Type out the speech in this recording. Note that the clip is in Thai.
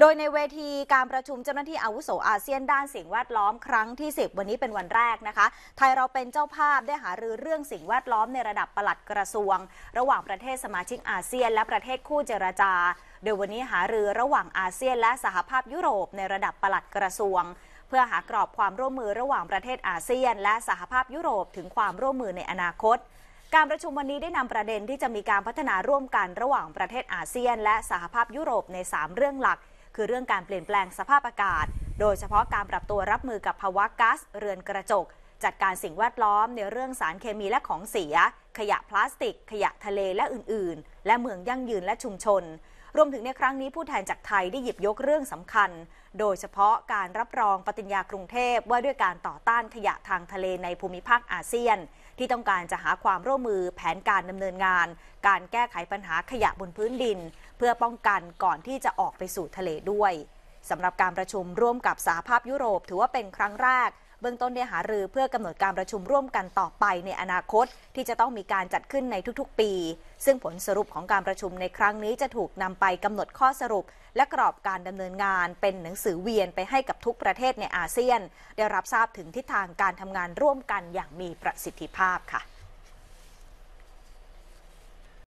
โดยในเวทีการประชุมเจ้าหน้าที่อาวุโสอาเซียนด้านสิ่งแวดล้อมครั้งที่ 10 วันนี้เป็นวันแรกนะคะไทยเราเป็นเจ้าภาพได้หารือเรื่องสิ่งแวดล้อมในระดับปลัดกระทรวง ระหว่างประเทศสมาชิกอาเซียน และประเทศคู่เจรจา โดยวันนี้หารือระหว่างอาเซียนและสหภาพยุโรปในระดับปลัดกระทรวง เพื่อหากรอบความร่วมมือระหว่างประเทศอาเซียน และสหภาพยุโรปถึงความร่วมมือในอนาคต การประชุมวันนี้ได้นำประเด็นที่จะมีการพัฒนาร่วมกันระหว่างประเทศอาเซียน และสหภาพยุโรปใน 3 เรื่องหลักคือเรื่องการเปลี่ยนแปลงสภาพอากาศ โดยเฉพาะการปรับตัวรับมือกับภาวะก๊าซเรือนกระจก จัดการสิ่งแวดล้อมในเรื่องสารเคมีและของเสีย ขยะพลาสติก ขยะทะเลและอื่น ๆ และเมืองยั่งยืนและชุมชน รวมถึงในครั้งนี้ผู้แทนจากไทยได้หยิบยกเรื่องสำคัญ โดยเฉพาะการรับรองปฏิญญากรุงเทพว่าด้วยการต่อต้านขยะทางทะเลในภูมิภาคอาเซียน ที่ต้องการจะหาความร่วมมือแผนการดำเนินงาน การแก้ไขปัญหาขยะบนพื้นดินเพื่อป้องกันก่อนที่จะออกไปสู่ทะเลด้วยสำหรับการประชุมร่วมกับสหภาพยุโรป ถือว่าเป็นครั้งแรก เบื้องต้นได้หารือเพื่อกำหนดการประชุมร่วมกันต่อไปในอนาคตที่จะต้องมีการจัดขึ้นในทุกๆ ปี ซึ่งผลสรุปของการประชุมในครั้งนี้จะถูกนำไปกำหนดข้อสรุป และกรอบการดำเนินงาน เป็นหนังสือเวียนไปให้กับทุกประเทศในอาเซียน ได้รับทราบถึงทิศทางการทำงานร่วมกันอย่างมีประสิทธิภาพค่ะ